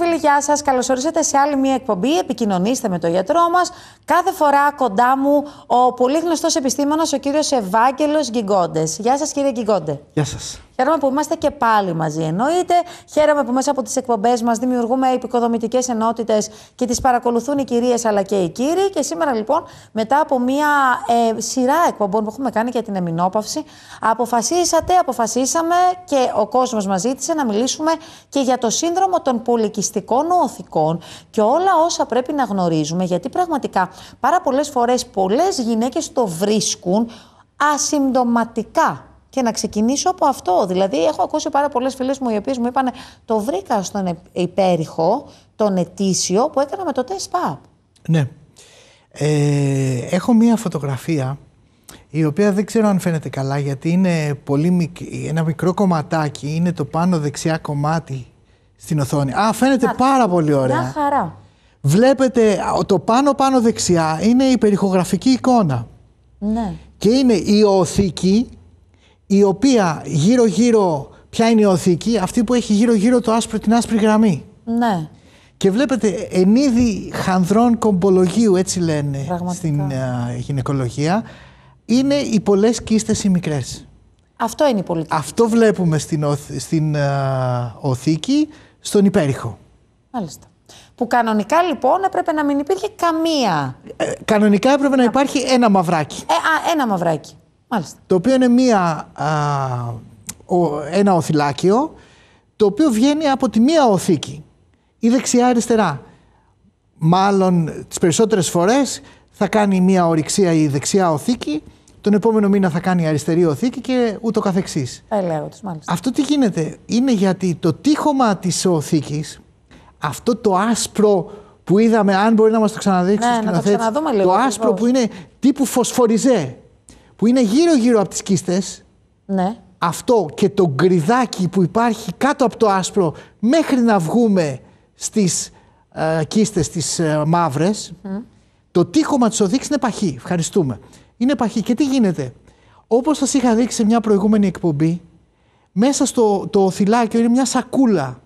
every γεια σας. Καλώ ορίσατε σε άλλη μια εκπομπή. Επικοινωνήστε με τον γιατρό μας. Κάθε φορά κοντά μου ο πολύ γνωστός επιστήμονας, ο κύριος Ευάγγελος Γκυγκόντε. Γεια σας, κύριε Γκυγκόντε. Γεια σας. Χαίρομαι που είμαστε και πάλι μαζί, εννοείται. Χαίρομαι που μέσα από τις εκπομπές μας δημιουργούμε επικοδομητικές ενότητες και τις παρακολουθούν οι κυρίες αλλά και οι κύριοι. Και σήμερα, λοιπόν, μετά από μία ε, σειρά εκπομπών που έχουμε κάνει για την εμινόπαυση, αποφασίσατε, αποφασίσαμε και ο κόσμος μας ζήτησε να μιλήσουμε και για το σύνδρομο των πολυκιστικών και όλα όσα πρέπει να γνωρίζουμε, γιατί πραγματικά πάρα πολλές φορές πολλές γυναίκες το βρίσκουν ασυμπτωματικά. Και να ξεκινήσω από αυτό. Δηλαδή, έχω ακούσει πάρα πολλές φίλες μου οι οποίες μου είπαν το βρήκα στον ε, υπέρηχο, τον ετήσιο που έκανα με το τεστ ΠΑΠ. Ναι. Ε, έχω μία φωτογραφία η οποία δεν ξέρω αν φαίνεται καλά γιατί είναι πολύ μικ... ένα μικρό κομματάκι, είναι το πάνω δεξιά κομμάτι στην οθόνη. Α, φαίνεται πάρα πολύ ωραία. Μια χαρά. Βλέπετε, το πάνω-πάνω δεξιά είναι η περιχογραφική εικόνα. Ναι. Και είναι η οθήκη, η οποία γύρω-γύρω, ποια είναι η οθήκη, αυτή που έχει γύρω-γύρω το άσπρο, την άσπρη γραμμή. Ναι. Και βλέπετε εν είδη χανδρών κομπολογίου, έτσι λένε στην α, γυναικολογία, είναι οι πολλές κίστες οι μικρές. Αυτό είναι η πολιτική. Αυτό βλέπουμε στην, στην οθήκη στον υπέρηχο. Μάλιστα. Που κανονικά λοιπόν έπρεπε να μην υπήρχε καμία. Ε, κανονικά έπρεπε να υπάρχει ένα μαυράκι. Ε, α, ένα μαυράκι. Μάλιστα. Το οποίο είναι μία, α, ο, ένα οθυλάκιο, το οποίο βγαίνει από τη μία οθήκη ή δεξιά-αριστερά. Μάλλον τις περισσότερες φορές θα κάνει μία ορυξία η δεξιά οθήκη τον επόμενο μήνα θα κάνει αριστερή οθήκη και ούτω καθεξής. Ε, αυτό τι γίνεται, είναι γιατί το τείχομα της οθήκης, αυτό το άσπρο που είδαμε, αν μπορεί να μας το ξαναδείξεις ναι, να το, ξαναδούμε, λίγο, το άσπρο που είναι τύπου φωσφοριζέ, που είναι γύρω-γύρω από τις κίστες, ναι. αυτό και το γκριδάκι που υπάρχει κάτω από το άσπρο μέχρι να βγούμε στις ε, κίστες τις ε, μαύρες, mm. το τείχομα της οδήξης είναι παχύ. Ευχαριστούμε. Είναι παχύ. Και τι γίνεται. Όπως σας είχα δείξει σε μια προηγούμενη εκπομπή, μέσα στο το θυλάκιο είναι μια σακούλα.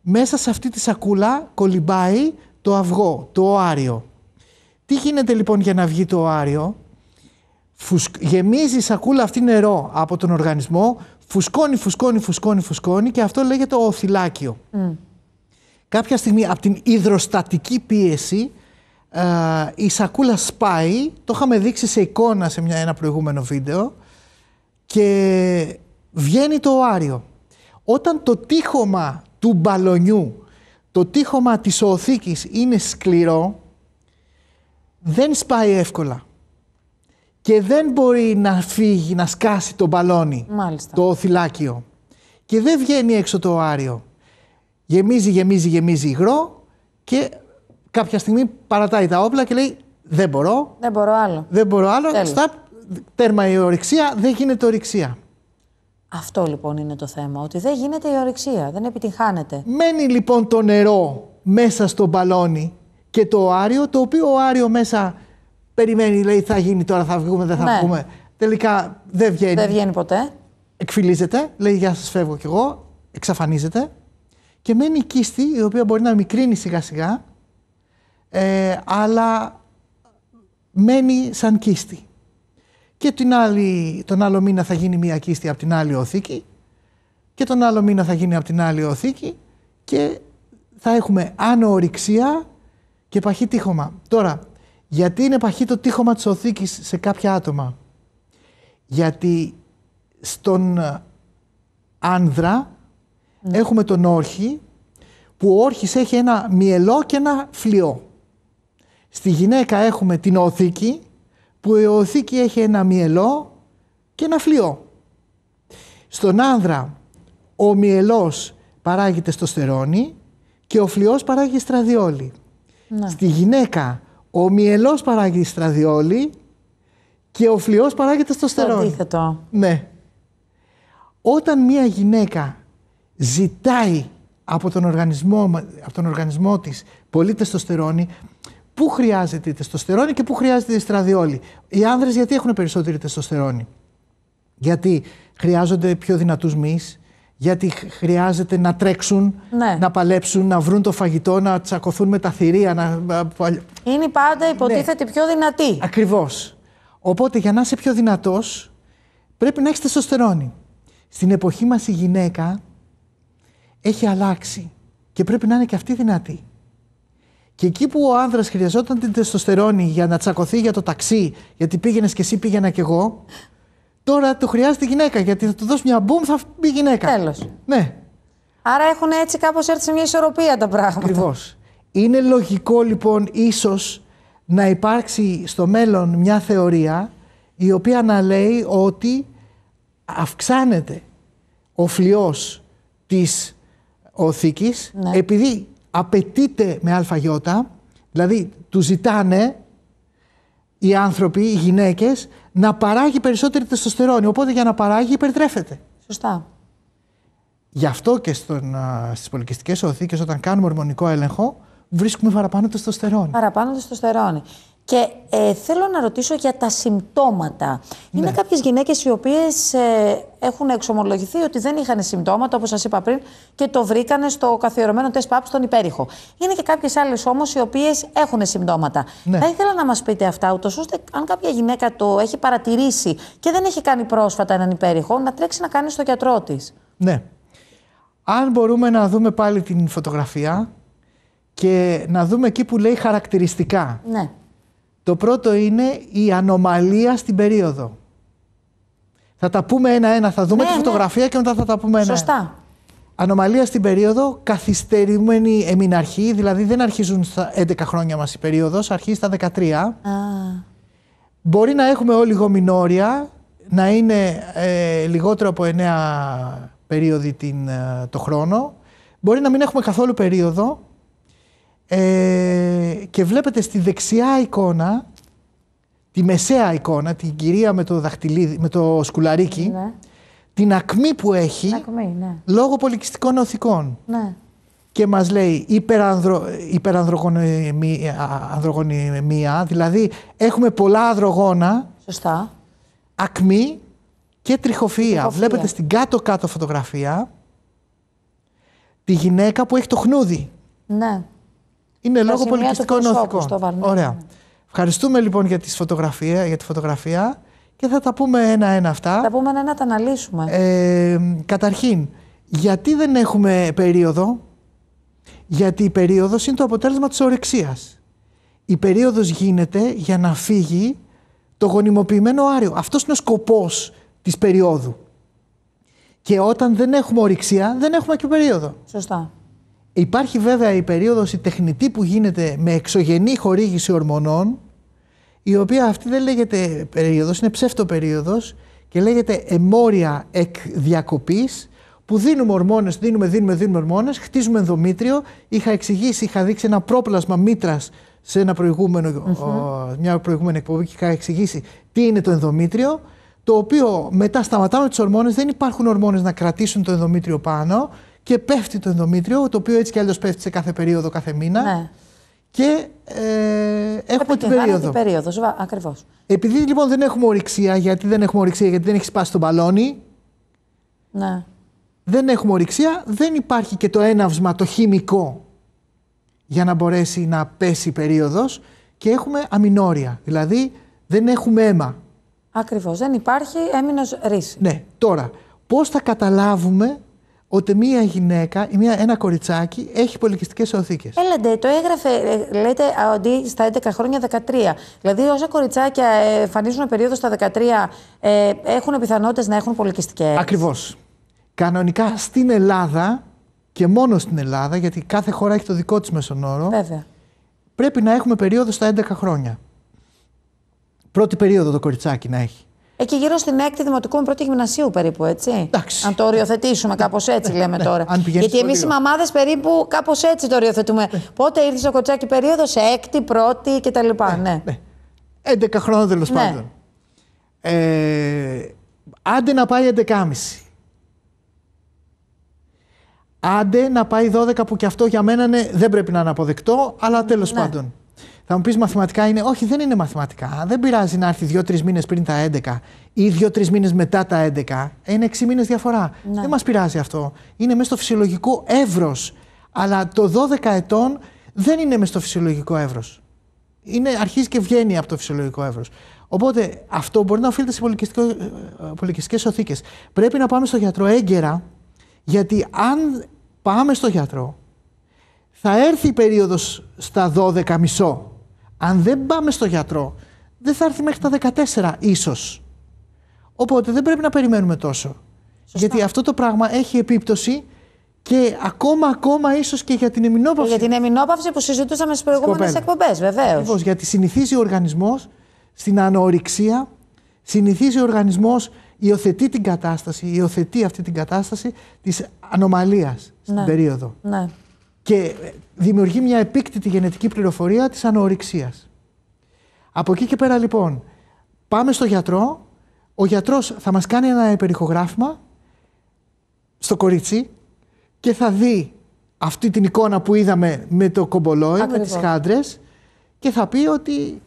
Μέσα σε αυτή τη σακούλα κολυμπάει το αυγό, το οάριο. Τι γίνεται λοιπόν για να βγει το οάριο. Γεμίζει η σακούλα αυτή νερό από τον οργανισμό, φουσκώνει, φουσκώνει, φουσκώνει, φουσκώνει και αυτό λέγεται οθυλάκιο. Mm. Κάποια στιγμή από την υδροστατική πίεση ε, η σακούλα σπάει, το είχαμε δείξει σε εικόνα σε μια, ένα προηγούμενο βίντεο και βγαίνει το άριο. Όταν το τείχομα του μπαλονιού, το τείχομα της οθήκης είναι σκληρό, δεν σπάει εύκολα. Και δεν μπορεί να φύγει, να σκάσει το μπαλόνι, το θυλάκιο. Και δεν βγαίνει έξω το άριο. Γεμίζει, γεμίζει, γεμίζει υγρό και κάποια στιγμή παρατάει τα όπλα και λέει δεν μπορώ. Δεν μπορώ άλλο. Δεν μπορώ άλλο. Στα, Τέρμα η ορυξία, δεν γίνεται ορυξία. Αυτό λοιπόν είναι το θέμα, ότι δεν γίνεται η ορυξία, δεν επιτυγχάνεται. Μένει λοιπόν το νερό μέσα στο μπαλόνι και το άριο, το οποίο ο άριο μέσα περιμένει, λέει θα γίνει τώρα, θα βγούμε, δεν θα ναι. βγούμε. Τελικά δεν βγαίνει. Δεν βγαίνει ποτέ. Εκφυλίζεται, λέει γεια σας φεύγω κι εγώ, εξαφανίζεται και μένει η κίστη η οποία μπορεί να μικρύνει σιγά σιγά ε, αλλά μένει σαν κίστη. Και τον άλλο μήνα θα γίνει μία κίστη από την άλλη οθήκη και τον άλλο μήνα θα γίνει από την άλλη οθήκη και θα έχουμε άνω και παχύ τείχωμα. Τώρα, γιατί είναι παχύ το τείχωμα της οθήκης σε κάποια άτομα. Γιατί στον άνδρα ναι. έχουμε τον όρχη που ο όρχης έχει ένα μυελό και ένα φλοιό. Στη γυναίκα έχουμε την οθήκη, που η οθήκη έχει ένα μυελό και ένα φλοιό. Στον άνδρα ο μυελός παράγει στερόνι και ο φλοιός παράγει στραδιόλι. Ναι. Στη γυναίκα ο μυελός παράγει στραδιόλι και ο φλοιός παράγει στο Το αντίθετο. Ναι. Όταν μία γυναίκα ζητάει από τον οργανισμό, από τον οργανισμό της πολύ τεστοστερόνη, Πού χρειάζεται η τεστοστερόνη και πού χρειάζεται η στραδιόλη. Οι άνδρες γιατί έχουν περισσότερη τεστοστερόνη. Γιατί χρειάζονται πιο δυνατούς μυς, γιατί χρειάζεται να τρέξουν, ναι. να παλέψουν, να βρουν το φαγητό, να τσακωθούν με τα θηρία. Να... Είναι πάντα υποτίθεται ναι. πιο δυνατή. Ακριβώς. Οπότε για να είσαι πιο δυνατός πρέπει να έχεις τεστοστερόνη. Στην εποχή μας η γυναίκα έχει αλλάξει και πρέπει να είναι και αυτή δυνατή. Και εκεί που ο άνδρας χρειαζόταν την τεστοστερόνη για να τσακωθεί για το ταξί, γιατί πήγαινες και εσύ, πήγαινα κι εγώ, τώρα το χρειάζεται η γυναίκα. Γιατί θα του δώσει μια μπούμ, θα μπει γυναίκα. Τέλος. Ναι. Άρα έχουν έτσι κάπως έρθει σε μια ισορροπία τα πράγματα. Ακριβώς. Είναι λογικό λοιπόν ίσως να υπάρξει στο μέλλον μια θεωρία η οποία να λέει ότι αυξάνεται ο φλοιός της οθήκης ναι. επειδή απαιτείται με ΑΙ, δηλαδή του ζητάνε οι άνθρωποι, οι γυναίκες, να παράγει περισσότερη τεστοστερόνη. Οπότε για να παράγει υπερτρέφεται. Σωστά. Γι' αυτό και στι πολιτιστικέ οθήκες, όταν κάνουμε ορμονικό έλεγχο βρίσκουμε παραπάνω τεστοστερόνη. Παραπάνω τεστοστερόνη. Και ε, θέλω να ρωτήσω για τα συμπτώματα. Είναι κάποιες γυναίκες οι οποίες ε, έχουν εξομολογηθεί ότι δεν είχαν συμπτώματα, όπως σας είπα πριν, και το βρήκανε στο καθιερωμένο τεστ ΠΑΠ στον υπέρηχο. Είναι και κάποιες άλλες όμως οι οποίες έχουν συμπτώματα. Ναι. Θα ήθελα να μας πείτε αυτά, ούτως ώστε αν κάποια γυναίκα το έχει παρατηρήσει και δεν έχει κάνει πρόσφατα έναν υπέρηχο, να τρέξει να κάνει στο γιατρό της. Ναι. Αν μπορούμε να δούμε πάλι την φωτογραφία και να δούμε εκεί που λέει χαρακτηριστικά. Ναι. Το πρώτο είναι η ανομαλία στην περίοδο. Θα τα πούμε ένα-ένα, θα δούμε ναι, τη ναι. φωτογραφία και μετά θα τα πούμε Σωστά. Ανομαλία στην περίοδο, καθυστερημένη εμειναρχή, δηλαδή δεν αρχίζουν στα 11 χρόνια μας η περίοδος, αρχίζει στα 13. Α. Μπορεί να έχουμε όλοι γομινόρια, να είναι ε, λιγότερο από 9 περίοδοι την, ε, το χρόνο. Μπορεί να μην έχουμε καθόλου περίοδο, ε, και βλέπετε στη δεξιά εικόνα, τη μεσαία εικόνα, την κυρία με το, δαχτυλίδι, με το σκουλαρίκι, ναι. την ακμή που έχει ακμή, ναι. λόγω πολυκιστικών οθικών. Ναι. Και μας λέει υπερανδρογονιμία, δηλαδή έχουμε πολλά ανδρογόνα, Σωστά. ακμή και τριχοφυΐα. Βλέπετε στην κάτω-κάτω φωτογραφία τη γυναίκα που έχει το χνούδι. Ναι. Είναι λόγω πολιτιστικών νοθικών. Ωραία. Ευχαριστούμε λοιπόν για, τις φωτογραφία, για τη φωτογραφία και θα τα πούμε ένα-ένα αυτά. Θα πούμε ένα-ένα, τα αναλύσουμε. Ε, καταρχήν, γιατί δεν έχουμε περίοδο. Γιατί η περίοδος είναι το αποτέλεσμα της ορεξίας. Η περίοδος γίνεται για να φύγει το γονιμοποιημένο άριο. Αυτός είναι ο σκοπός της περίοδου. Και όταν δεν έχουμε ορεξία δεν έχουμε και περίοδο. Σωστά. Υπάρχει βέβαια η περίοδος η τεχνητή που γίνεται με εξωγενή χορήγηση ορμονών, η οποία αυτή δεν λέγεται περίοδος, είναι ψεύτο περίοδος και λέγεται εμόρια εκ διακοπής, που δίνουμε ορμόνες, δίνουμε, δίνουμε, δίνουμε ορμόνες, χτίζουμε ενδομήτριο. Είχα εξηγήσει, είχα δείξει ένα πρόπλασμα μήτρας σε ένα μια προηγούμενη εκπομπή και είχα εξηγήσει τι είναι το ενδομήτριο, το οποίο μετά σταματάμε τις ορμόνες, δεν υπάρχουν ορμόνες να κρατήσουν το ενδομήτριο πάνω, και πέφτει το ενδομήτριο, το οποίο έτσι κι αλλιώς πέφτει σε κάθε περίοδο, κάθε μήνα. Ναι. Και ε, έχουμε την περίοδο. Την περίοδο, ακριβώς. Επειδή λοιπόν δεν έχουμε ορυξία, γιατί δεν έχουμε ορυξία, γιατί δεν έχει σπάσει το μπαλόνι. Ναι. Δεν έχουμε ορυξία, δεν υπάρχει και το έναυσμα το χημικό για να μπορέσει να πέσει η περίοδος και έχουμε αμινόρια, δηλαδή δεν έχουμε αίμα. Ακριβώς. δεν υπάρχει έμεινος ρύση. Ναι, τώρα, πώς θα καταλάβουμε ότι μία γυναίκα ή μία, ένα κοριτσάκι έχει πολιτιστικές οθήκες. Έλαντε, το έγραφε, ε, λέτε, ότι στα 11 χρόνια 13. Δηλαδή, όσα κοριτσάκια ε, εμφανίζουν περίοδο στα 13, ε, έχουν πιθανότητες να έχουν πολιτιστικές. Ακριβώς. Κανονικά στην Ελλάδα και μόνο στην Ελλάδα, γιατί κάθε χώρα έχει το δικό της μεσονόρο. Βέβαια. Πρέπει να έχουμε περίοδο στα 11 χρόνια. Πρώτη περίοδο το κοριτσάκι να έχει. Εκεί γύρω στην έκτη δημοτικού με πρώτη γυμνασίου περίπου, έτσι. Εντάξει. Αν το οριοθετήσουμε, κάπως έτσι ε, λέμε ε, τώρα. Ναι, Γιατί εμείς οι μαμάδες περίπου κάπως έτσι το οριοθετούμε. Ναι. Πότε ήρθε στο κοτσάκι περίοδος, έκτη, πρώτη κτλ. Ναι, ναι. 11 χρόνια τέλος πάντων. Ε, άντε να πάει 11,5. Άντε να πάει 12 που και αυτό για μένα δεν πρέπει να είναι αποδεκτό, αλλά τέλος ναι. πάντων. Θα μου πεις μαθηματικά είναι. Όχι, δεν είναι μαθηματικά. Δεν πειράζει να έρθει δύο-τρει μήνες πριν τα 11 ή δύο-τρει μήνες μετά τα 11. Είναι έξι μήνες διαφορά. Ναι. Δεν μας πειράζει αυτό. Είναι μέσα στο φυσιολογικό εύρος. Αλλά το 12 ετών δεν είναι μέσα στο φυσιολογικό εύρος. Αρχίζει και βγαίνει από το φυσιολογικό εύρος. Οπότε αυτό μπορεί να οφείλεται σε πολιτιστικέ ε, ε, οθήκες. Πρέπει να πάμε στο γιατρό έγκαιρα, γιατί αν πάμε στο γιατρό, θα έρθει η περίοδος στα 12 μισό αν δεν πάμε στο γιατρό, δεν θα έρθει μέχρι τα 14 ίσως. Οπότε δεν πρέπει να περιμένουμε τόσο. Γιατί αυτό το πράγμα έχει επίπτωση και ακόμα, ακόμα ίσως και για την εμινόπαυση. Για την εμινόπαυση που συζητούσαμε στις προηγούμενες εκπομπές, βεβαίως. Ακριβώ. Λοιπόν, γιατί συνηθίζει ο οργανισμός στην ανορυξία, συνηθίζει ο οργανισμός, υιοθετεί την κατάσταση, υιοθετεί αυτή την κατάσταση της ανομαλίας ναι. στην περίοδο. Ναι και δημιουργεί μια επίκτητη γενετική πληροφορία της ανορυξίας. Από εκεί και πέρα λοιπόν, πάμε στο γιατρό, ο γιατρός θα μας κάνει ένα υπερηχογράφημα στο κορίτσι και θα δει αυτή την εικόνα που είδαμε με το κομπολόι, με τις χάντρες και θα πει ότι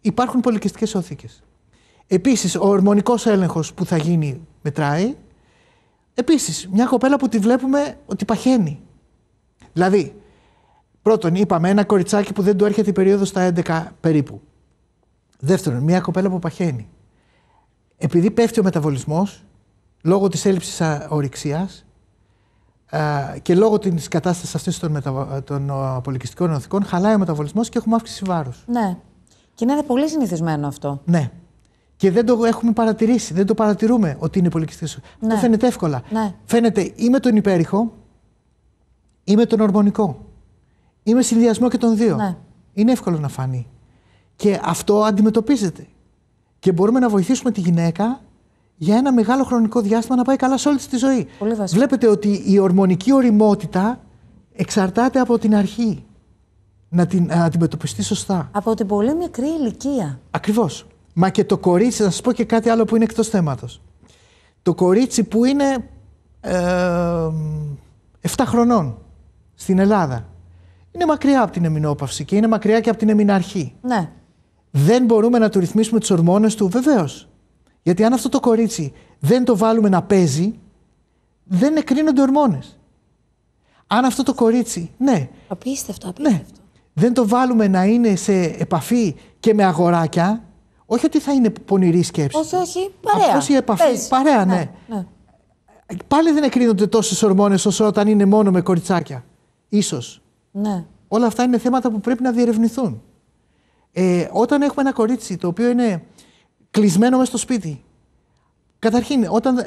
υπάρχουν πολυκυστικές οθήκες. Επίσης, ο ορμονικός έλεγχος που θα γίνει μετράει. Επίσης, μια κοπέλα που τη βλέπουμε ότι παχαίνει. Δηλαδή, πρώτον, είπαμε ένα κοριτσάκι που δεν του έρχεται η περίοδος στα 11 περίπου. Δεύτερον, μια κοπέλα που παχαίνει. Επειδή πέφτει ο μεταβολισμός, λόγω της έλλειψης ορυξία και λόγω της κατάστασης αυτής των, μετα... των χαλάει ο μεταβολισμός και έχουμε αύξηση βάρους. Ναι. Και είναι πολύ συνηθισμένο αυτό. Ναι. Και δεν το έχουμε παρατηρήσει, δεν το παρατηρούμε ότι είναι πολυκιστικό. Ναι. Αυτό φαίνεται εύκολα. Ναι. Φαίνεται ή με τον υπέρηχο, ή με τον ορμονικό. είμαι συνδυασμό και των δύο. Ναι. Είναι εύκολο να φανεί. Και αυτό αντιμετωπίζεται. Και μπορούμε να βοηθήσουμε τη γυναίκα για ένα μεγάλο χρονικό διάστημα να πάει καλά σε όλη της ζωή. Βλέπετε ότι η ορμονική οριμότητα εξαρτάται από την αρχή. Να την να αντιμετωπιστεί σωστά. Από την πολύ μικρή ηλικία. Ακριβώς. Μα και το κορίτσι, να σας πω και κάτι άλλο που είναι εκτός θέματος. Το κορίτσι που είναι ε, 7 χρονών στην Ελλάδα είναι μακριά από την εμεινόπαυση και είναι μακριά και από την εμειναρχή. Ναι. Δεν μπορούμε να του ρυθμίσουμε τις ορμόνες του, βεβαίως. Γιατί αν αυτό το κορίτσι δεν το βάλουμε να παίζει, δεν εκρίνονται ορμόνες. Αν αυτό το κορίτσι, ναι. Απίστευτο, ναι. απίστευτο. Ναι, δεν το βάλουμε να είναι σε επαφή και με αγοράκια, όχι ότι θα είναι πονηρή σκέψη. Όχι, όχι, παρέα. Όχι, επαφή, Παίζει. παρέα, ναι. ναι. ναι. Πάλι δεν εκρίνονται τόσες ορμόνες όσο όταν είναι μόνο με κοριτσάκια. Ίσως. Ναι. Όλα αυτά είναι θέματα που πρέπει να διερευνηθούν. Ε, όταν έχουμε ένα κορίτσι το οποίο είναι κλεισμένο μέσα στο σπίτι. Καταρχήν, όταν,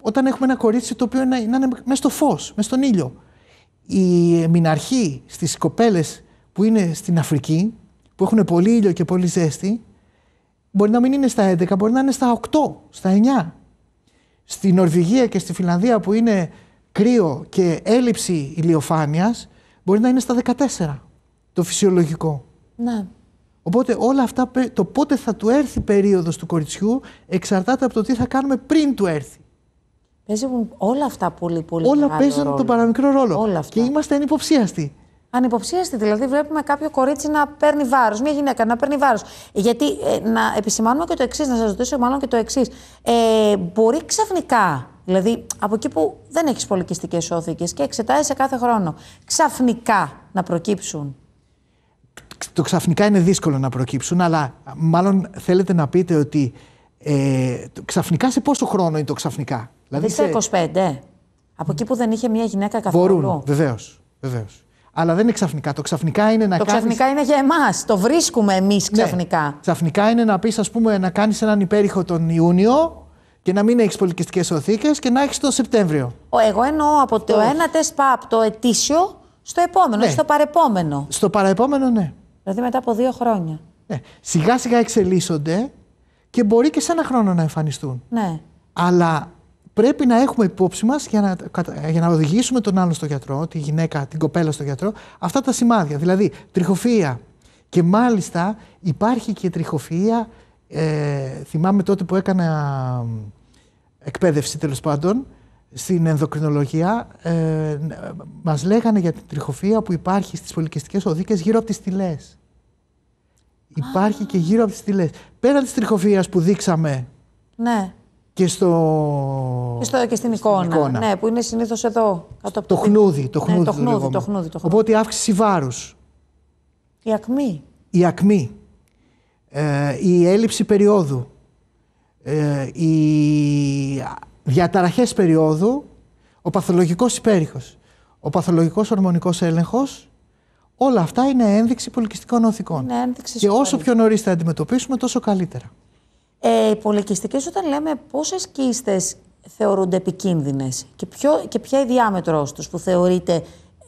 όταν έχουμε ένα κορίτσι το οποίο είναι, είναι μέσα στο φως, μέσα στον ήλιο. Η μηναρχή στις κοπέλες που είναι στην Αφρική, που έχουν πολύ ήλιο και πολύ ζέστη, μπορεί να μην είναι στα 11, μπορεί να είναι στα 8, στα 9. Στη Νορβηγία και στη Φιλανδία που είναι κρύο και έλλειψη ηλιοφάνειας μπορεί να είναι στα 14, το φυσιολογικό. Ναι. Οπότε όλα αυτά, το πότε θα του έρθει περίοδος του κοριτσιού εξαρτάται από το τι θα κάνουμε πριν του έρθει. Παίζουν όλα αυτά πολύ πολύ Όλα παίζουν τον παραμικρό ρόλο. Όλα αυτά. Και είμαστε ανυποψίαστοι. Ανυποψίαστη, δηλαδή βλέπουμε κάποιο κορίτσι να παίρνει βάρος, μια γυναίκα να παίρνει βάρος. Γιατί ε, να επισημάνουμε και το εξής, να σας ρωτήσω μάλλον και το εξής. Ε, μπορεί ξαφνικά Δηλαδή, από εκεί που δεν έχεις πολιτιστικέ όθηκε και σε κάθε χρόνο, ξαφνικά να προκύψουν. Το ξαφνικά είναι δύσκολο να προκύψουν, αλλά μάλλον θέλετε να πείτε ότι ε, ξαφνικά σε πόσο χρόνο είναι το ξαφνικά. Δηλαδή σε 25. Από εκεί που δεν είχε μια γυναίκα καθόλου. Μπορούν, βεβαίως. Βεβαίως. Αλλά δεν είναι ξαφνικά. Το ξαφνικά είναι να κάνει. Το κάνεις... ξαφνικά είναι για εμάς. Το βρίσκουμε εμείς ναι, ξαφνικά. Ναι. Ξαφνικά είναι να πεις, ας πούμε, να κάνεις έναν υπέρηχο τον Ιούνιο και να μην έχεις πολιτιστικές οθήκες και να έχεις το Σεπτέμβριο. Εγώ εννοώ από το, το... ένα τεστ από το ετήσιο στο επόμενο, ναι. στο παρεπόμενο. Στο παρεπόμενο, ναι. Δηλαδή μετά από δύο χρόνια. Ναι. Σιγά σιγά εξελίσσονται και μπορεί και σε ένα χρόνο να εμφανιστούν. Ναι. Αλλά πρέπει να έχουμε υπόψη μας για, να, για να οδηγήσουμε τον άλλον στο γιατρό, τη γυναίκα, την κοπέλα στο γιατρό, αυτά τα σημάδια. Δηλαδή τριχοφία. Και μάλιστα υπάρχει και τριχοφία ε, θυμάμαι τότε που έκανα εκπαίδευση τέλος πάντων στην ενδοκρινολογία ε, μας λέγανε για την τριχοφία που υπάρχει στις πολυκιστικές οδίκες γύρω από τις στυλές. Υπάρχει και γύρω από τις στυλές. Πέρα της τριχοφίας που δείξαμε ναι. και, στο... και, στην, εικόνα. Ναι, που είναι συνήθως εδώ. το, ναι, το, χνούδι, το, χνούδι, ναι, το, χνούδι, το, το χνούδι. Οπότε η αύξηση βάρους. Η ακμή. Η ακμή. Ε, η έλλειψη περίοδου, ε, οι διαταραχές περίοδου, ο παθολογικός υπέρηχος, ο παθολογικός ορμονικός έλεγχος, όλα αυτά είναι ένδειξη πολυκιστικών οθικών. Ναι, και όσο πιο νωρίς τα αντιμετωπίσουμε, τόσο καλύτερα. Ε, οι πολυκιστικές, όταν λέμε πόσες κίστες θεωρούνται επικίνδυνες και, και ποια η διάμετρος τους που θεωρείται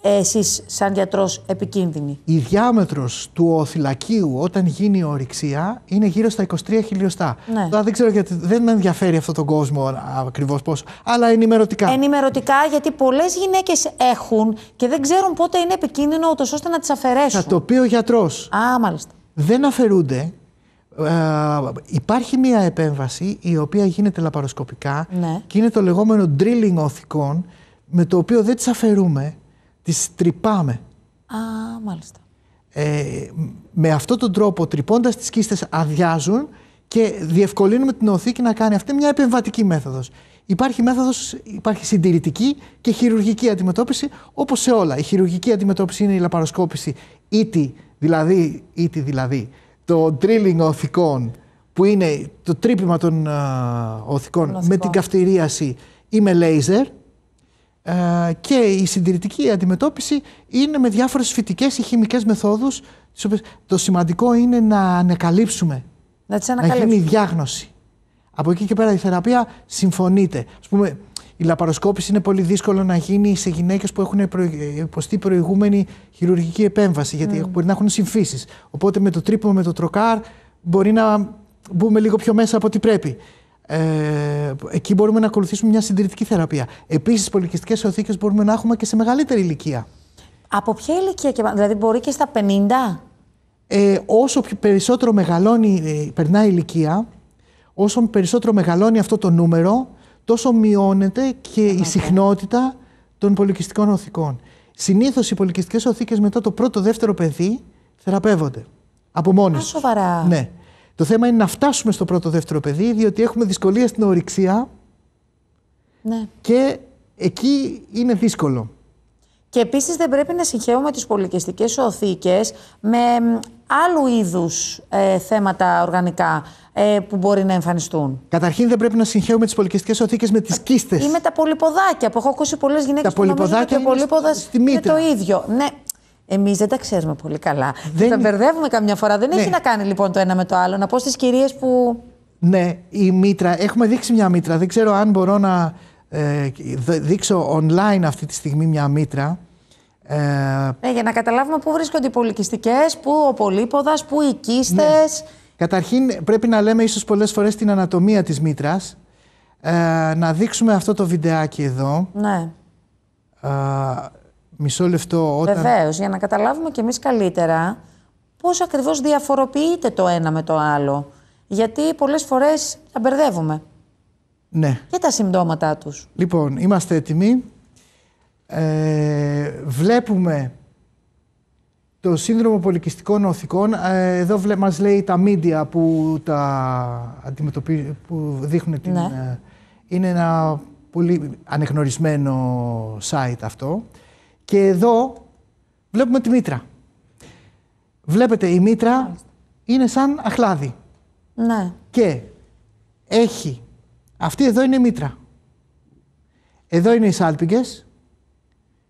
εσείς σαν γιατρός επικίνδυνοι. Η διάμετρος του οθυλακίου όταν γίνει ορυξία είναι γύρω στα 23 χιλιοστά. Ναι. Τώρα δεν ξέρω γιατί δεν με ενδιαφέρει αυτόν τον κόσμο ακριβώς πώς. αλλά ενημερωτικά. Ενημερωτικά γιατί πολλές γυναίκες έχουν και δεν ξέρουν πότε είναι επικίνδυνο ούτως ώστε να τις αφαιρέσουν. Θα το πει ο γιατρός. Α, μάλιστα. Δεν αφαιρούνται, ε, υπάρχει μία επέμβαση η οποία γίνεται λαπαροσκοπικά ναι. και είναι το λεγόμενο drilling οθικών με το οποίο δεν τις αφαιρούμε τις τρυπάμε. Α, μάλιστα. Ε, με αυτόν τον τρόπο, τρυπώντας τις κίστες, αδειάζουν και διευκολύνουμε την οθήκη να κάνει. Αυτή μια επεμβατική μέθοδος. Υπάρχει μέθοδος, υπάρχει συντηρητική και χειρουργική αντιμετώπιση, όπως σε όλα. Η χειρουργική αντιμετώπιση είναι η λαπαροσκόπηση ήτη, δηλαδή, δηλαδή το drilling οθικών, που είναι το τρύπημα των ε, οθικών με την καυτηρίαση ή με λέιζερ. Ε, και η συντηρητική αντιμετώπιση είναι με διάφορες φυτικές ή χημικές μεθόδους το σημαντικό είναι να ανακαλύψουμε, να, τις γίνει η διάγνωση. Από εκεί και πέρα η θεραπεία συμφωνείται. Ας πούμε, η λαπαροσκόπηση είναι πολύ δύσκολο να γίνει σε γυναίκες που έχουν υποστεί προηγούμενη χειρουργική επέμβαση, γιατί mm. μπορεί να έχουν συμφύσεις. Οπότε με το τρίπο, με το τροκάρ μπορεί να μπούμε λίγο πιο μέσα από ό,τι πρέπει. Ε, εκεί μπορούμε να ακολουθήσουμε μια συντηρητική θεραπεία. Επίσης, πολιτιστικέ οθήκες μπορούμε να έχουμε και σε μεγαλύτερη ηλικία. Από ποια ηλικία και δηλαδή μπορεί και στα 50. Ε, όσο περισσότερο μεγαλώνει, ε, περνάει η ηλικία, όσο περισσότερο μεγαλώνει αυτό το νούμερο, τόσο μειώνεται και η συχνότητα των πολυκιστικών οθήκων. Συνήθως οι πολυκιστικέ οθήκες μετά το πρώτο-δεύτερο παιδί θεραπεύονται. Από μόνοι Α, σοβαρά. Ναι. Το θέμα είναι να φτάσουμε στο πρώτο-δεύτερο παιδί, διότι έχουμε δυσκολία στην ορυξία. Ναι. Και εκεί είναι δύσκολο. Και επίσης δεν πρέπει να συγχαίουμε τις πολιτιστικές οθήκες με άλλου είδους ε, θέματα οργανικά ε, που μπορεί να εμφανιστούν. Καταρχήν δεν πρέπει να συγχαίουμε τις πολιτιστικές οθήκες με τις κίστες. Ή με τα πολυποδάκια που έχω ακούσει πολλές γυναίκες που νομίζουν ότι πολύποδα είναι το ίδιο. Ναι, Εμείς δεν τα ξέρουμε πολύ καλά. Δεν... Τα μπερδεύουμε καμιά φορά. Δεν ναι. έχει να κάνει λοιπόν το ένα με το άλλο. Να πω στις κυρίες που. Ναι, η μήτρα. Έχουμε δείξει μια μήτρα. Δεν ξέρω αν μπορώ να ε, δείξω online αυτή τη στιγμή μια μήτρα. Ε, ναι, για να καταλάβουμε πού βρίσκονται οι πού ο πολύποδας, πού οι κίστε. Ναι. Καταρχήν πρέπει να λέμε ίσως πολλές φορές την ανατομία της μήτρας. Ε, να δείξουμε αυτό το βιντεάκι εδώ. Ναι. Ε, Μισό λεπτό όταν... Βεβαίως, για να καταλάβουμε κι εμείς καλύτερα πώς ακριβώς διαφοροποιείται το ένα με το άλλο. Γιατί πολλές φορές τα μπερδεύουμε. Ναι. Και τα συμπτώματά τους. Λοιπόν, είμαστε έτοιμοι. Ε, βλέπουμε το σύνδρομο πολυκιστικών οθικών. Ε, εδώ βλέ, μας λέει τα μίντια που τα αντιμετωπίζουν, δείχνουν την... Ναι. Ε, είναι ένα πολύ ανεγνωρισμένο site αυτό. Και εδώ βλέπουμε τη μήτρα. Βλέπετε, η μήτρα είναι σαν αχλάδι. Ναι. Και έχει. Αυτή εδώ είναι η μήτρα. Εδώ είναι οι σάλπιγγες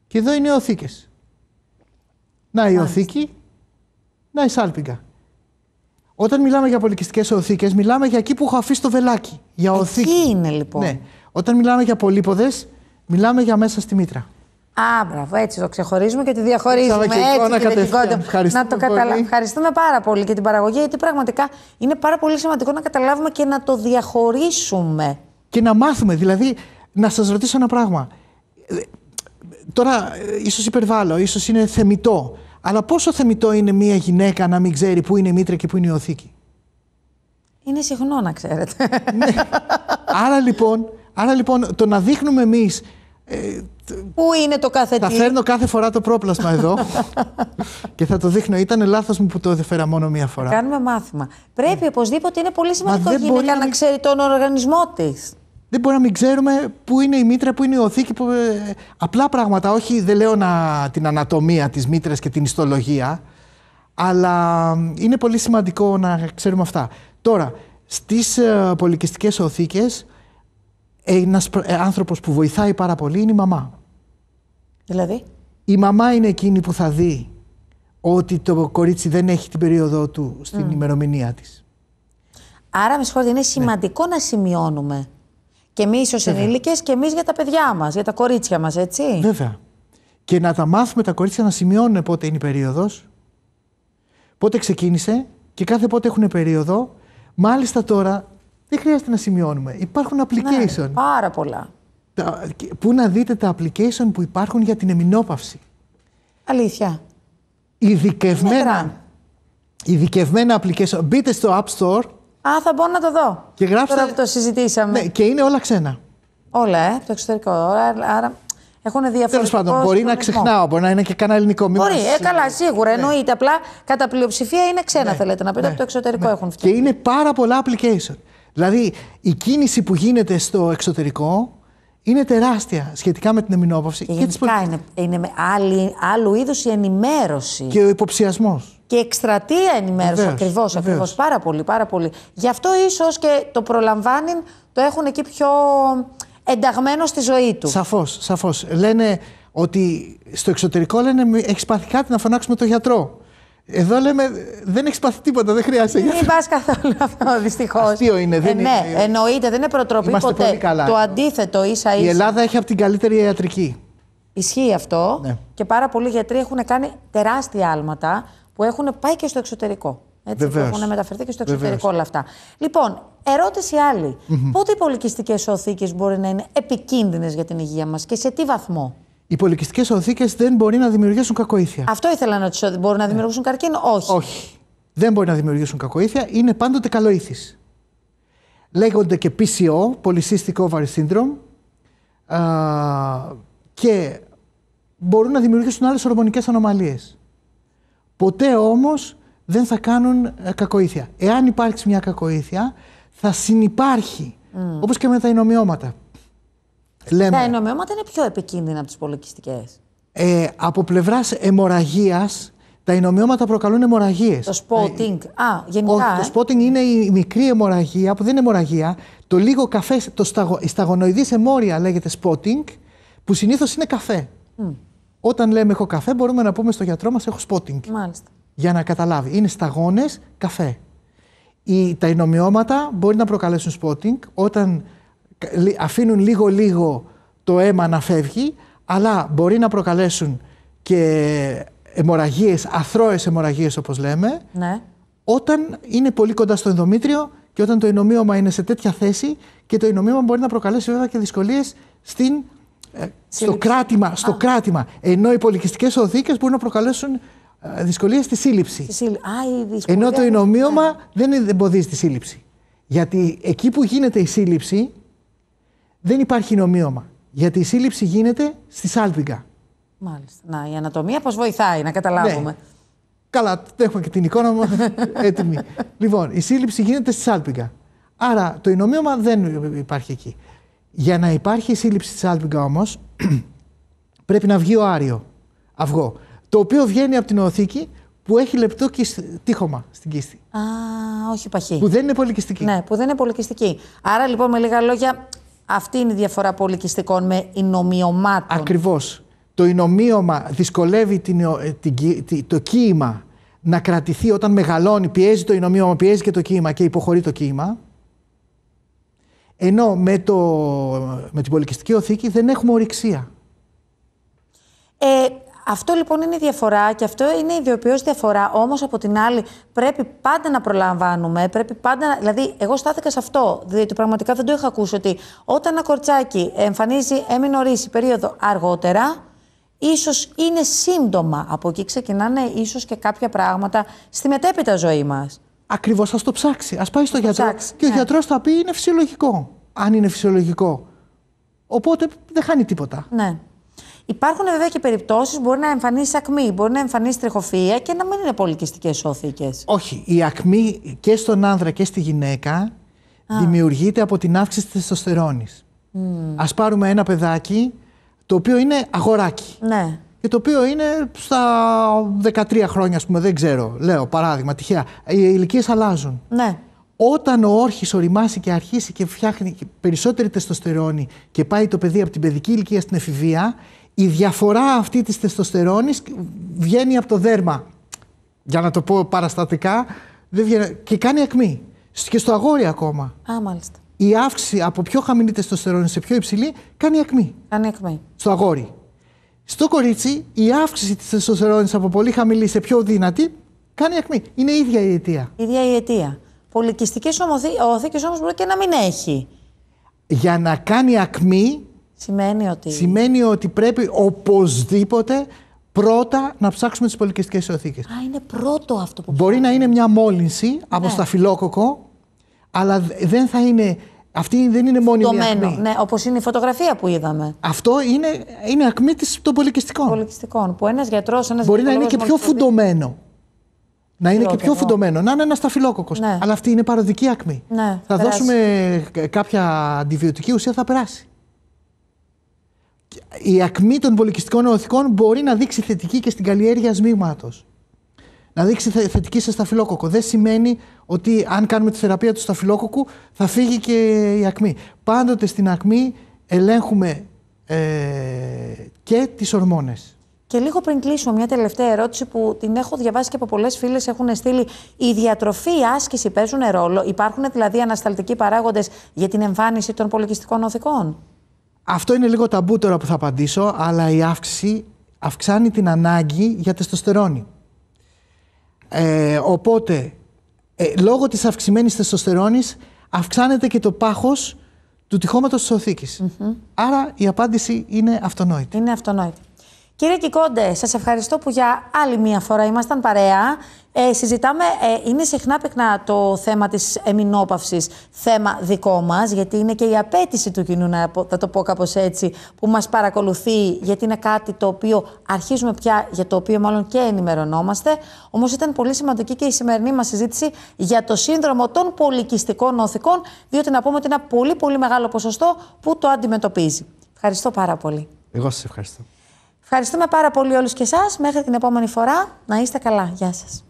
και εδώ είναι οι οθήκες. Να η οθήκη, να η σάλπιγγα. Όταν μιλάμε για πολυκιστικές οθήκες, μιλάμε για εκεί που έχω αφήσει το βελάκι. Για οθήκη. Εκεί είναι λοιπόν. Ναι. Όταν μιλάμε για πολύποδες, μιλάμε για μέσα στη μήτρα. Α, μπράβο, έτσι το ξεχωρίζουμε και τη διαχωρίζουμε. Και έτσι, και την να το Ευχαριστούμε πάρα πολύ και την παραγωγή, γιατί πραγματικά είναι πάρα πολύ σημαντικό να καταλάβουμε και να το διαχωρίσουμε. Και να μάθουμε, δηλαδή, να σας ρωτήσω ένα πράγμα. Τώρα, ίσως υπερβάλλω, ίσως είναι θεμητό, αλλά πόσο θεμητό είναι μια γυναίκα να μην ξέρει πού είναι η μήτρα και πού είναι η οθήκη. Είναι συχνό να ξέρετε. ναι. άρα, λοιπόν, άρα λοιπόν, το να δείχνουμε εμείς Πού είναι το κάθε τι. Θα φέρνω κάθε φορά το πρόπλασμα εδώ και θα το δείχνω. Ήταν λάθος μου που το έφερα μόνο μία φορά. Κάνουμε μάθημα. Πρέπει ναι. οπωσδήποτε είναι πολύ σημαντικό η γυναίκα να, ξέρει τον οργανισμό της. Δεν μπορεί να μην ξέρουμε πού είναι η μήτρα, πού είναι η οθήκη. Που... Ε, απλά πράγματα. Όχι, δεν λέω να... την ανατομία της μήτρας και την ιστολογία. Αλλά είναι πολύ σημαντικό να ξέρουμε αυτά. Τώρα, στις ε, πολιτιστικέ οθήκες ε, ένας ε, άνθρωπος που βοηθάει πάρα πολύ είναι η μαμά. Δηλαδή? Η μαμά είναι εκείνη που θα δει ότι το κορίτσι δεν έχει την περίοδό του στην ημερομηνία της. Άρα, με συγχωρείτε, είναι ναι. σημαντικό να σημειώνουμε και εμείς ως ενήλικες και εμείς για τα παιδιά μας, για τα κορίτσια μας, έτσι. Βέβαια. Και να τα μάθουμε τα κορίτσια να σημειώνουν πότε είναι η περίοδος, πότε ξεκίνησε και κάθε πότε έχουν περίοδο. Μάλιστα τώρα δεν χρειάζεται να σημειώνουμε. Υπάρχουν application. Ναι, πάρα πολλά. Πού να δείτε τα application που υπάρχουν για την εμινόπαυση. Αλήθεια. Ειδικευμένα. Ειδικευμένα application. Μπείτε στο App Store. Α, θα μπορώ να το δω. Και γράψτε... Τώρα που το συζητήσαμε. Ναι, και είναι όλα ξένα. Όλα, ε, το εξωτερικό. Άρα έχουν διαφορετικό. Τέλος πάντων, μπορεί να ξεχνάω, μπορεί να είναι και κανένα ελληνικό μήνυμα. Μπορεί, ε, καλά, σίγουρα ναι. εννοείται. Απλά κατά πλειοψηφία είναι ξένα, ναι. θέλετε να πείτε, ναι. από το εξωτερικό ναι. έχουν φτιάξει. Και είναι πάρα πολλά application. Δηλαδή, η κίνηση που γίνεται στο εξωτερικό είναι τεράστια σχετικά με την εμεινόπαυση. Και τις... είναι, είναι άλλη, άλλου είδους η ενημέρωση. Και ο υποψιασμός. Και εκστρατεία ενημέρωση. Ακριβώ, ακριβώς. Πάρα πολύ, πάρα πολύ. Γι' αυτό ίσως και το προλαμβάνει, το έχουν εκεί πιο ενταγμένο στη ζωή του. Σαφώς, σαφώς. Λένε ότι στο εξωτερικό λένε έχεις πάθει κάτι να φωνάξουμε τον γιατρό. Εδώ λέμε δεν έχεις πάθει τίποτα, δεν χρειάζεται. Δεν πας καθόλου αυτό, δυστυχώς. Αστείο είναι, δεν ε, ναι, εννοείται, δεν είναι προτροπή Είμαστε ποτέ. Πολύ καλά. Το αντίθετο ίσα ίσα. Η Ελλάδα έχει από την καλύτερη ιατρική. Ισχύει αυτό. Ναι. Και πάρα πολλοί γιατροί έχουν κάνει τεράστια άλματα που έχουν πάει και στο εξωτερικό. Έτσι, έχουν μεταφερθεί και στο εξωτερικο Βεβαίως. όλα αυτά. Λοιπόν, ερώτηση άλλη. Mm-hmm. Πότε οι πολιτιστικές οθήκες μπορεί να είναι επικίνδυνες για την υγεία μας και σε τι βαθμό οι πολιτιστικές οθήκες δεν μπορεί να δημιουργήσουν κακοήθεια. Αυτό ήθελα να ρωτήσω. μπορούν να δημιουργήσουν καρκίνο, όχι. Όχι. Δεν μπορεί να δημιουργήσουν κακοήθεια, είναι πάντοτε καλοήθης. Λέγονται και PCO, Polycystic Ovary Syndrome, α, και μπορούν να δημιουργήσουν άλλες ορμονικές ανομαλίες. Ποτέ όμως δεν θα κάνουν ε, κακοήθεια. Εάν υπάρξει μια κακοήθεια, θα συνεπάρχει, mm. όπως και με τα ηνομιώματα. Τα ενωμεώματα είναι πιο επικίνδυνα από τις πολυκιστικέ. Ε, από πλευράς αιμορραγίας, τα ενωμεώματα προκαλούν αιμορραγίες. Το spotting. Ε, Α, γενικά. Το ε. spotting είναι η μικρή αιμορραγία, που δεν είναι αιμορραγία. Το λίγο καφέ, το σταγο, η σταγονοειδή αιμόρια λέγεται spotting, που συνήθως είναι καφέ. Όταν λέμε έχω καφέ, μπορούμε να πούμε στο γιατρό μας έχω spotting. Μάλιστα. Για να καταλάβει. Είναι σταγόνες, καφέ. τα ενωμεώματα μπορεί να προκαλέσουν spotting όταν αφήνουν λίγο-λίγο το αίμα να φεύγει, αλλά μπορεί να προκαλέσουν και αιμορραγίες, αθρώες αιμορραγίες όπως λέμε, ναι. όταν είναι πολύ κοντά στο ενδομήτριο και όταν το ενωμίωμα είναι σε τέτοια θέση και το ενωμίωμα μπορεί να προκαλέσει βέβαια και δυσκολίες στην, ε, στο, κράτημα, στο κράτημα. Ενώ οι πολυκιστικές οθήκες μπορούν να προκαλέσουν ε, δυσκολίες στη σύλληψη. Ενώ το ενωμίωμα ναι. δεν εμποδίζει τη σύλληψη. Γιατί εκεί που γίνεται η σύλληψη δεν υπάρχει νομίωμα. Γιατί η σύλληψη γίνεται στη σάλπιγγα. Μάλιστα. Να, η ανατομία πώς βοηθάει, να καταλάβουμε. Ναι. Καλά, έχουμε και την εικόνα μου έτοιμη. λοιπόν, η σύλληψη γίνεται στη σάλπιγγα. Άρα το νομίωμα δεν υπάρχει εκεί. Για να υπάρχει η σύλληψη τη σάλπιγγα όμως, πρέπει να βγει ο άριο αυγό. Το οποίο βγαίνει από την οθήκη που έχει λεπτό τείχομα στην κίστη. Α, όχι παχύ. Που δεν είναι πολυκιστική. Ναι, που δεν είναι πολυκιστική. Άρα λοιπόν με λίγα λόγια αυτή είναι η διαφορά πολυκιστικών με ηνομοιωμάτων. Ακριβώς. Το ηνομοίωμα δυσκολεύει την, ε, το κύμα να κρατηθεί όταν μεγαλώνει, πιέζει το ηνομοίωμα, πιέζει και το κύημα και υποχωρεί το κύμα. Ενώ με, το, με την πολυκιστική οθήκη δεν έχουμε ορυξία. Ε, αυτό λοιπόν είναι η διαφορά και αυτό είναι η οποία διαφορά. Όμως από την άλλη, πρέπει πάντα να προλαμβάνουμε. Πρέπει πάντα να... Δηλαδή, εγώ στάθηκα σε αυτό, διότι πραγματικά δεν το είχα ακούσει ότι όταν ένα κορτσάκι εμφανίζει έμεινο περίοδο αργότερα, ίσως είναι σύμπτωμα. Από εκεί ξεκινάνε ίσως και κάποια πράγματα στη μετέπειτα ζωή μας. Ακριβώς ας το ψάξει. Ας πάει στο γιατρό και ο ναι. γιατρός θα πει είναι φυσιολογικό. Αν είναι φυσιολογικό. Οπότε δεν χάνει τίποτα. Ναι. Υπάρχουν βέβαια και περιπτώσεις που μπορεί να εμφανίσει ακμή, μπορεί να εμφανίσει τριχοφία και να μην είναι πολιτιστικέ οθήκες. Όχι. Η ακμή και στον άνδρα και στη γυναίκα δημιουργείται από την αύξηση της τεστοστερόνης. Mm. Ας πάρουμε ένα παιδάκι το οποίο είναι αγοράκι. Ναι. Και το οποίο είναι στα 13 χρόνια, ας πούμε, δεν ξέρω. Λέω παράδειγμα, τυχαία. Οι ηλικίες αλλάζουν. Ναι. Όταν ο όρχης οριμάσει και αρχίσει και φτιάχνει περισσότερη τεστοστερόνη και πάει το παιδί από την παιδική ηλικία στην εφηβεία, η διαφορά αυτή της τεστοστερόνης βγαίνει από το δέρμα. Για να το πω παραστατικά, δεν βγαίνει, και κάνει ακμή. Και στο αγόρι ακόμα. Α, μάλιστα. Η αύξηση από πιο χαμηλή τεστοστερόνη σε πιο υψηλή κάνει ακμή. Κάνει ακμή. Στο αγόρι. Στο κορίτσι, η αύξηση της τεστοστερόνης από πολύ χαμηλή σε πιο δυνατή κάνει ακμή. Είναι ίδια η αιτία. ίδια η αιτία. Ο οθήκη όμως μπορεί και να μην έχει. Για να κάνει ακμή. Σημαίνει ότι. Σημαίνει ότι πρέπει οπωσδήποτε πρώτα να ψάξουμε τις πολιτιστικές οθήκες. Α, είναι πρώτο αυτό που Μπορεί να είναι μια μόλυνση από ναι. σταφυλόκοκο, αλλά δεν θα είναι. Αυτή δεν είναι μόνη μια ακμή. Ναι, όπως είναι η φωτογραφία που είδαμε. Αυτό είναι, είναι ακμή της, των πολυκιστικών. Πολυκιστικών, που ένας γιατρός... Ένας Μπορεί να είναι και πιο φουντωμένο. Να είναι και πιο φουντωμένο, να είναι ένας σταφυλόκοκος. Ναι. Αλλά αυτή είναι παροδική ακμή. Ναι, θα δώσουμε ε, κάποια αντιβιωτική ουσία, θα περάσει. Η ακμή των πολυκιστικών νοοθικών μπορεί να δείξει θετική και στην καλλιέργεια σμίγματος. Να δείξει θετική σε σταφυλόκοκο. Δεν σημαίνει ότι αν κάνουμε τη θεραπεία του σταφυλόκοκου θα φύγει και η ακμή. Πάντοτε στην ακμή ελέγχουμε ε, και τις ορμόνες. Και λίγο πριν κλείσω, μια τελευταία ερώτηση που την έχω διαβάσει και από πολλές φίλες έχουν στείλει. Η διατροφή, η άσκηση παίζουν ρόλο. Υπάρχουν δηλαδή ανασταλτικοί παράγοντες για την εμφάνιση των πολυκιστικών οθικών. Αυτό είναι λίγο ταμπού τώρα που θα απαντήσω, αλλά η αύξηση αυξάνει την ανάγκη για τεστοστερόνη. Ε, οπότε, ε, λόγω της αυξημένης τεστοστερόνης, αυξάνεται και το πάχος του τυχώματος της οθήκης. Mm-hmm. Άρα η απάντηση είναι αυτονόητη. Είναι αυτονόητη. Κύριε Κικόντε, σας ευχαριστώ που για άλλη μία φορά ήμασταν παρέα. Ε, συζητάμε, ε, είναι συχνά πυκνά το θέμα της εμεινόπαυσης, θέμα δικό μας, γιατί είναι και η απέτηση του κοινού, να θα το πω κάπως έτσι, που μας παρακολουθεί, γιατί είναι κάτι το οποίο αρχίζουμε πια, για το οποίο μάλλον και ενημερωνόμαστε. Όμως ήταν πολύ σημαντική και η σημερινή μας συζήτηση για το σύνδρομο των πολυκιστικών νοθικών, διότι να πούμε ότι είναι ένα πολύ πολύ μεγάλο ποσοστό που το αντιμετωπίζει. Ευχαριστώ πάρα πολύ. Εγώ σας ευχαριστώ. Ευχαριστούμε πάρα πολύ όλους και εσάς. Μέχρι την επόμενη φορά να είστε καλά. Γεια σας.